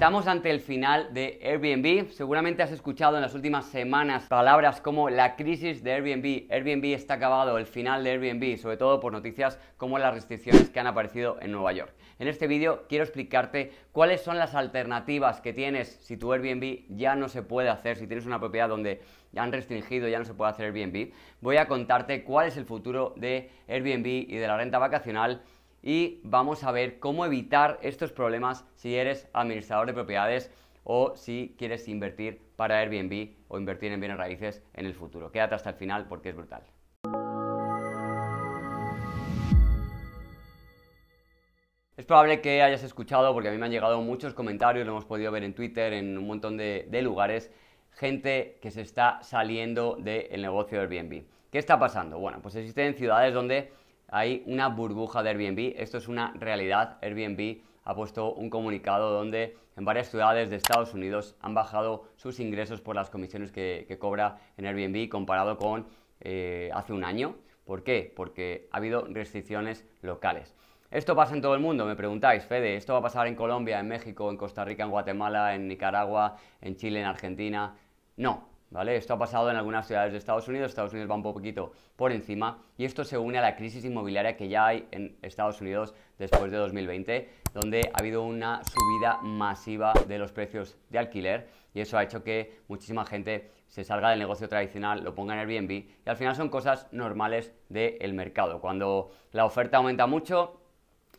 Estamos ante el final de Airbnb. Seguramente has escuchado en las últimas semanas palabras como la crisis de Airbnb, Airbnb está acabado, el final de Airbnb, sobre todo por noticias como las restricciones que han aparecido en Nueva York. En este vídeo quiero explicarte cuáles son las alternativas que tienes si tu Airbnb ya no se puede hacer, si tienes una propiedad donde ya han restringido, ya no se puede hacer Airbnb. Voy a contarte cuál es el futuro de Airbnb y de la renta vacacional y vamos a ver cómo evitar estos problemas si eres administrador de propiedades o si quieres invertir para Airbnb o invertir en bienes raíces en el futuro. Quédate hasta el final porque es brutal. Es probable que hayas escuchado, porque a mí me han llegado muchos comentarios, lo hemos podido ver en Twitter, en un montón de, lugares, gente que se está saliendo del negocio de Airbnb. ¿Qué está pasando? Bueno, pues existen ciudades donde hay una burbuja de Airbnb. Esto es una realidad. Airbnb ha puesto un comunicado donde en varias ciudades de Estados Unidos han bajado sus ingresos por las comisiones que, cobra en Airbnb comparado con eh, hace un año. ¿Por qué? Porque ha habido restricciones locales. Esto pasa en todo el mundo, me preguntáis, Fede, ¿esto va a pasar en Colombia, en México, en Costa Rica, en Guatemala, en Nicaragua, en Chile, en Argentina? No, esto ha pasado en algunas ciudades de Estados Unidos, Estados Unidos va un poquito por encima y esto se une a la crisis inmobiliaria que ya hay en Estados Unidos después de 2020, donde ha habido una subida masiva de los precios de alquiler y eso ha hecho que muchísima gente se salga del negocio tradicional, lo ponga en Airbnb y al final son cosas normales del mercado. Cuando la oferta aumenta mucho,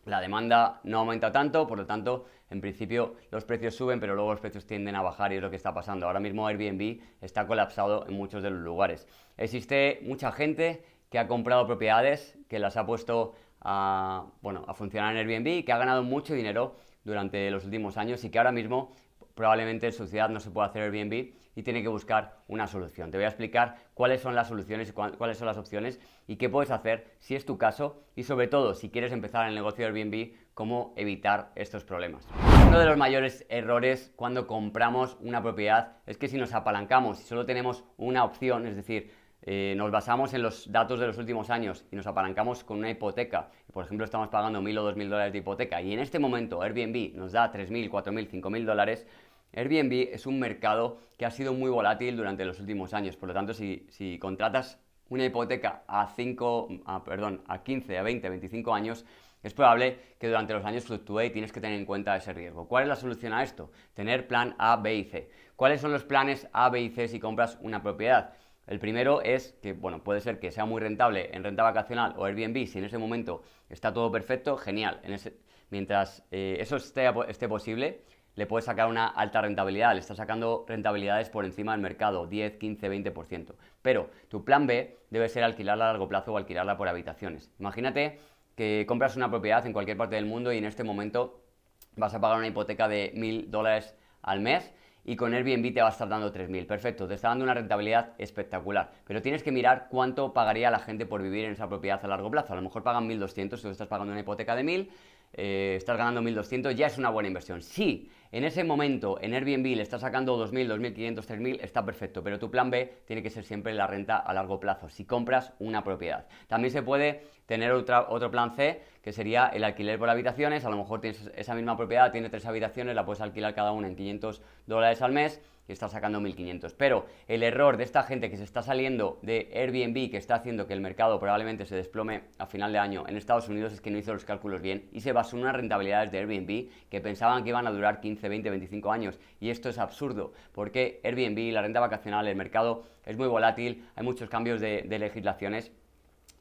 la demanda no aumenta tanto, por lo tanto, en principio los precios suben, pero luego los precios tienden a bajar y es lo que está pasando. Ahora mismo Airbnb está colapsado en muchos de los lugares. Existe mucha gente que ha comprado propiedades, que las ha puesto a, funcionar en Airbnb, que ha ganado mucho dinero durante los últimos años y que ahora mismo probablemente en su ciudad no se pueda hacer Airbnb y tiene que buscar una solución. Te voy a explicar cuáles son las soluciones y cuáles son las opciones y qué puedes hacer si es tu caso y sobre todo si quieres empezar el negocio de Airbnb, cómo evitar estos problemas. Uno de los mayores errores cuando compramos una propiedad es que si nos apalancamos y solo tenemos una opción, es decir, eh, nos basamos en los datos de los últimos años y nos apalancamos con una hipoteca, por ejemplo estamos pagando 1.000 o 2.000 dólares de hipoteca y en este momento Airbnb nos da 3.000, 4.000, 5.000 dólares, Airbnb es un mercado que ha sido muy volátil durante los últimos años, por lo tanto si, contratas una hipoteca a, 5, a, perdón, a 15, a 20, 25 años, es probable que durante los años fluctúe y tienes que tener en cuenta ese riesgo. ¿Cuál es la solución a esto? Tener plan A, B y C. ¿Cuáles son los planes A, B y C si compras una propiedad? El primero es que, bueno, puede ser que sea muy rentable en renta vacacional o Airbnb, si en ese momento está todo perfecto, genial. mientras eh, eso esté posible, le puedes sacar una alta rentabilidad, le estás sacando rentabilidades por encima del mercado, 10, 15, 20%. Pero tu plan B debe ser alquilarla a largo plazo o alquilarla por habitaciones. Imagínate que compras una propiedad en cualquier parte del mundo y en este momento vas a pagar una hipoteca de 1.000 dólares al mes y con Airbnb te va a estar dando 3.000. Perfecto, te está dando una rentabilidad espectacular. Pero tienes que mirar cuánto pagaría la gente por vivir en esa propiedad a largo plazo. A lo mejor pagan 1.200, tú estás pagando una hipoteca de 1.000, eh, estás ganando 1.200, ya es una buena inversión. Sí en ese momento, en Airbnb le estás sacando 2.000, 2.500, 3.000, está perfecto, pero tu plan B tiene que ser siempre la renta a largo plazo, si compras una propiedad. También se puede tener otro plan C, que sería el alquiler por habitaciones. A lo mejor tienes esa misma propiedad, tiene tres habitaciones, la puedes alquilar cada una en 500 dólares al mes y estás sacando 1.500. Pero el error de esta gente que se está saliendo de Airbnb, que está haciendo que el mercado probablemente se desplome a final de año en Estados Unidos, es que no hizo los cálculos bien y se basó en unas rentabilidades de Airbnb que pensaban que iban a durar 15 20, 25 años. Y esto es absurdo, porque Airbnb, la renta vacacional, el mercado es muy volátil, hay muchos cambios de, legislaciones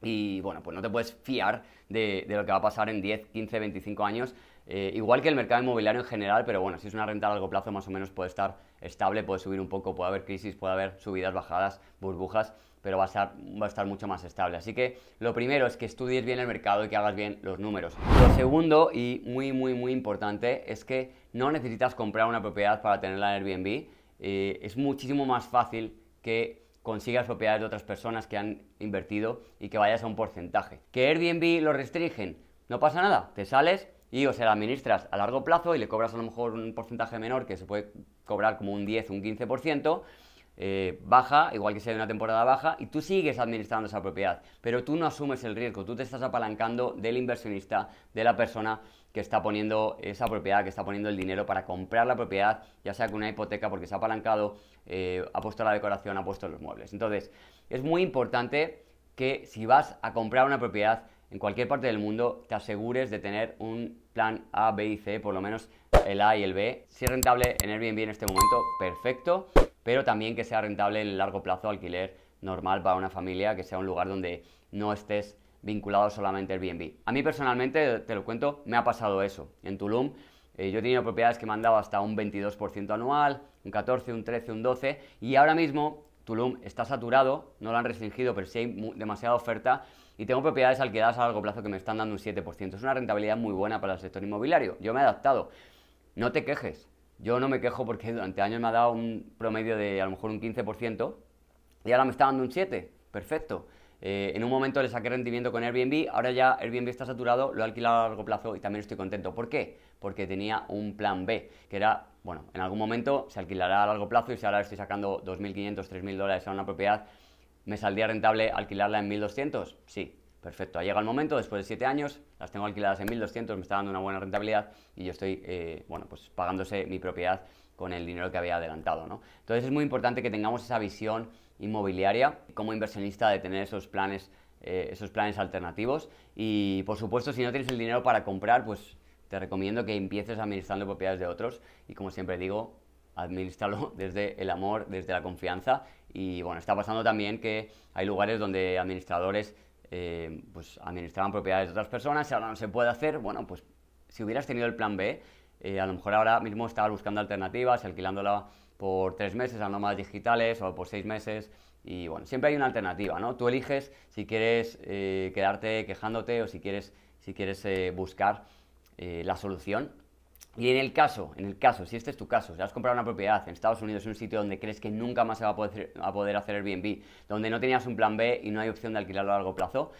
y bueno, pues no te puedes fiar de, de, lo que va a pasar en 10, 15, 25 años, eh, igual que el mercado inmobiliario en general, pero bueno, si es una renta a largo plazo más o menos puede estar estable, puede subir un poco, puede haber crisis, puede haber subidas, bajadas, burbujas, pero va a estar, va a estar mucho más estable. Así que lo primero es que estudies bien el mercado y que hagas bien los números. Lo segundo y muy, muy, muy importante es que no necesitas comprar una propiedad para tenerla en Airbnb. Eh, es muchísimo más fácil que consigas propiedades de otras personas que han invertido y que vayas a un porcentaje. ¿Que Airbnb lo restringen? No pasa nada, te sales y o sea, la administras a largo plazo y le cobras a lo mejor un porcentaje menor que se puede cobrar como un 10, o un 15%, eh, baja, igual que sea de una temporada baja, y tú sigues administrando esa propiedad, pero tú no asumes el riesgo, tú te estás apalancando del inversionista, de la persona que está poniendo esa propiedad, que está poniendo el dinero para comprar la propiedad, ya sea con una hipoteca porque se ha apalancado, eh, ha puesto la decoración, ha puesto los muebles. Entonces, es muy importante que si vas a comprar una propiedad, en cualquier parte del mundo te asegures de tener un plan A, B y C, por lo menos el A y el B. Si es rentable en Airbnb en este momento, perfecto, pero también que sea rentable en el largo plazo alquiler normal para una familia, que sea un lugar donde no estés vinculado solamente al Airbnb. A mí personalmente, te lo cuento, me ha pasado eso. En Tulum eh, yo he tenido propiedades que me han dado hasta un 22% anual, un 14, un 13, un 12 y ahora mismo Tulum está saturado, no lo han restringido, pero sí hay demasiada oferta y tengo propiedades alquiladas a largo plazo que me están dando un 7%. Es una rentabilidad muy buena para el sector inmobiliario. Yo me he adaptado. No te quejes. Yo no me quejo porque durante años me ha dado un promedio de a lo mejor un 15% y ahora me está dando un 7%. Perfecto. Eh, en un momento le saqué rendimiento con Airbnb, ahora ya Airbnb está saturado, lo he alquilado a largo plazo y también estoy contento. ¿Por qué? Porque tenía un plan B, que era, bueno, en algún momento se alquilará a largo plazo y si ahora estoy sacando 2.500, 3.000 dólares a una propiedad, ¿me saldría rentable alquilarla en 1.200? Sí, perfecto, ha llegado el momento, después de 7 años, las tengo alquiladas en 1.200, me está dando una buena rentabilidad y yo estoy, eh, bueno, pues pagándose mi propiedad con el dinero que había adelantado, ¿no? Entonces es muy importante que tengamos esa visión inmobiliaria, como inversionista de tener esos planes, eh, esos planes alternativos. Y por supuesto, si no tienes el dinero para comprar, pues te recomiendo que empieces administrando propiedades de otros y como siempre digo, administrarlo desde el amor, desde la confianza. Y bueno, está pasando también que hay lugares donde administradores eh, pues administraban propiedades de otras personas y ahora no se puede hacer. Bueno, pues si hubieras tenido el plan B, eh, a lo mejor ahora mismo está buscando alternativas, alquilándola por tres meses a nómadas digitales o por seis meses. Y bueno, siempre hay una alternativa, ¿no? Tú eliges si quieres eh, quedarte quejándote o si quieres, si quieres eh, buscar la solución. Y en el caso, en el caso, si este es tu caso, si has comprado una propiedad en Estados Unidos, en un sitio donde crees que nunca más se va a poder, a poder hacer Airbnb, donde no tenías un plan B y no hay opción de alquilarlo a largo plazo,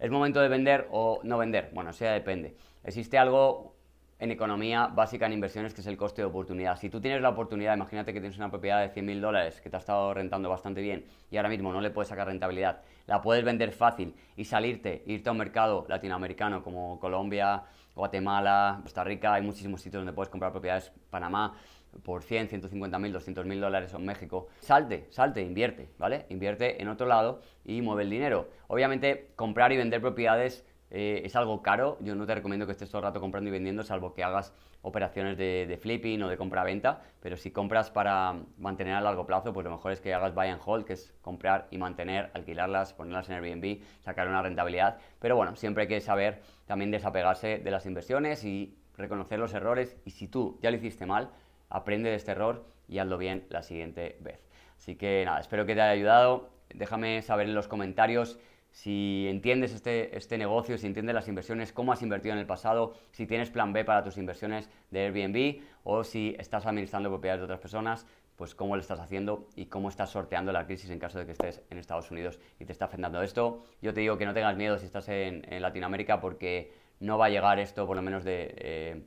¿es momento de vender o no vender? Bueno, sea depende. Existe algo en economía básica en inversiones, que es el coste de oportunidad. Si tú tienes la oportunidad, imagínate que tienes una propiedad de 100 mil dólares que te ha estado rentando bastante bien y ahora mismo no le puedes sacar rentabilidad, la puedes vender fácil y salirte, irte a un mercado latinoamericano como Colombia, Guatemala, Costa Rica, hay muchísimos sitios donde puedes comprar propiedades, Panamá, por 100, 150 mil, 200 mil dólares en México. Salte, salte, invierte, ¿vale? Invierte en otro lado y mueve el dinero. Obviamente, comprar y vender propiedades eh, es algo caro, yo no te recomiendo que estés todo el rato comprando y vendiendo, salvo que hagas operaciones de, de flipping o de compra-venta, pero si compras para mantener a largo plazo, pues lo mejor es que hagas buy and hold, que es comprar y mantener, alquilarlas, ponerlas en Airbnb, sacar una rentabilidad, pero bueno, siempre hay que saber también desapegarse de las inversiones y reconocer los errores y si tú ya lo hiciste mal, aprende de este error y hazlo bien la siguiente vez. Así que nada, espero que te haya ayudado, déjame saber en los comentarios si entiendes este, este, negocio, si entiendes las inversiones, cómo has invertido en el pasado, si tienes plan B para tus inversiones de Airbnb o si estás administrando propiedades de otras personas, pues cómo lo estás haciendo y cómo estás sorteando la crisis en caso de que estés en Estados Unidos y te está afectando esto. Yo te digo que no tengas miedo si estás en, Latinoamérica porque no va a llegar esto, por lo menos de, eh,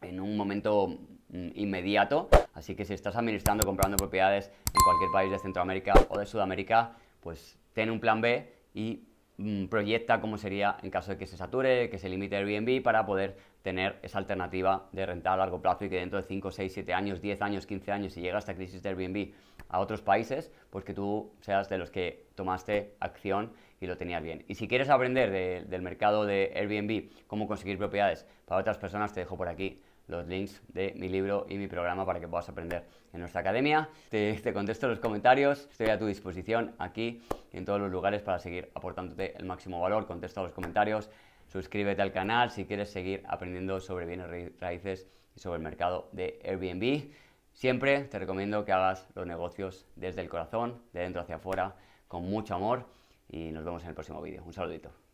en un momento mm, inmediato. Así que si estás administrando, comprando propiedades en cualquier país de Centroamérica o de Sudamérica, pues ten un plan B y mm, proyecta cómo sería en caso de que se sature, que se limite Airbnb para poder tener esa alternativa de renta a largo plazo y que dentro de 5, 6, 7 años, 10 años, 15 años, si llega esta crisis de Airbnb a otros países, pues que tú seas de los que tomaste acción y lo tenías bien. Y si quieres aprender del mercado de Airbnb, cómo conseguir propiedades para otras personas, te dejo por aquí los links de mi libro y mi programa para que puedas aprender en nuestra academia. Te, contesto los comentarios, estoy a tu disposición aquí y en todos los lugares para seguir aportándote el máximo valor. Contesto los comentarios, suscríbete al canal si quieres seguir aprendiendo sobre bienes raíces y sobre el mercado de Airbnb. Siempre te recomiendo que hagas los negocios desde el corazón, de dentro hacia afuera, con mucho amor y nos vemos en el próximo vídeo. Un saludito.